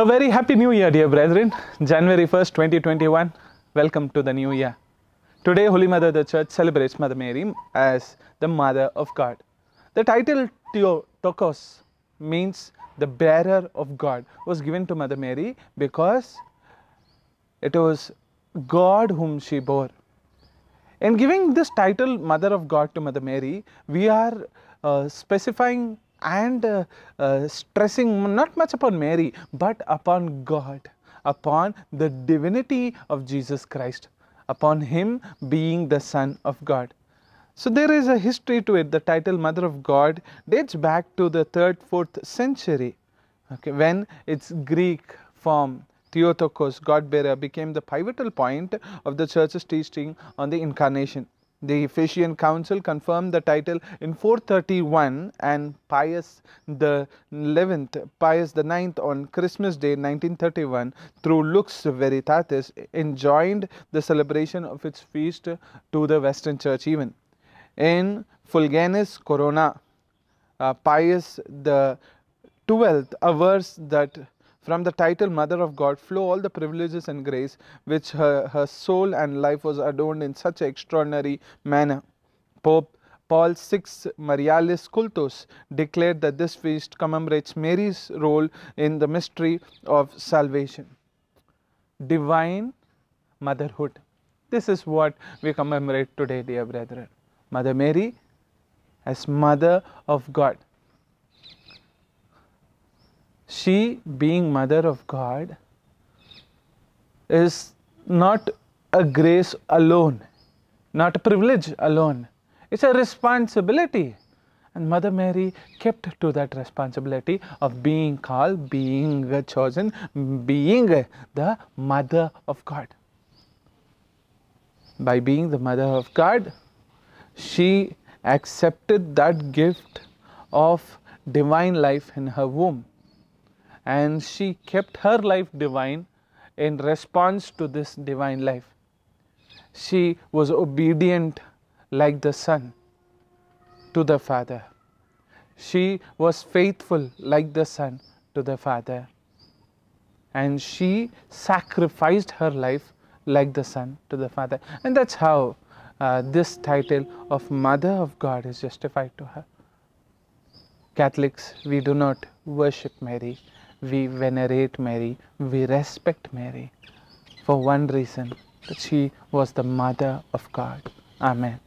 A very happy new year, dear brethren. January 1st, 2021. Welcome to the new year. Today, Holy Mother the Church celebrates Mother Mary as the Mother of God. The title Theotokos means the bearer of God was given to Mother Mary because it was God whom she bore. In giving this title, Mother of God, to Mother Mary, we are uh, specifying and uh, uh, stressing not much upon Mary but upon God, upon the divinity of Jesus Christ, upon Him being the Son of God. So there is a history to it. The title Mother of God dates back to the 3rd, 4th century okay, when its Greek form Theotokos, God-bearer, became the pivotal point of the church's teaching on the incarnation. The Ephesian Council confirmed the title in 431 and Pius the 11th, Pius the 9th on Christmas Day 1931 through Lux Veritatis enjoined the celebration of its feast to the Western Church even. In Fulganis Corona, uh, Pius the 12th avers that from the title Mother of God flow all the privileges and grace which her, her soul and life was adorned in such extraordinary manner. Pope Paul VI Marialis Cultus declared that this feast commemorates Mary's role in the mystery of salvation. Divine motherhood. This is what we commemorate today, dear brethren. Mother Mary as Mother of God she, being Mother of God, is not a grace alone, not a privilege alone. It's a responsibility. And Mother Mary kept to that responsibility of being called, being chosen, being the Mother of God. By being the Mother of God, she accepted that gift of divine life in her womb and she kept her life divine in response to this divine life. She was obedient like the Son to the Father. She was faithful like the Son to the Father. And she sacrificed her life like the Son to the Father. And that's how uh, this title of Mother of God is justified to her. Catholics, we do not worship Mary we venerate Mary, we respect Mary for one reason that she was the mother of God. Amen.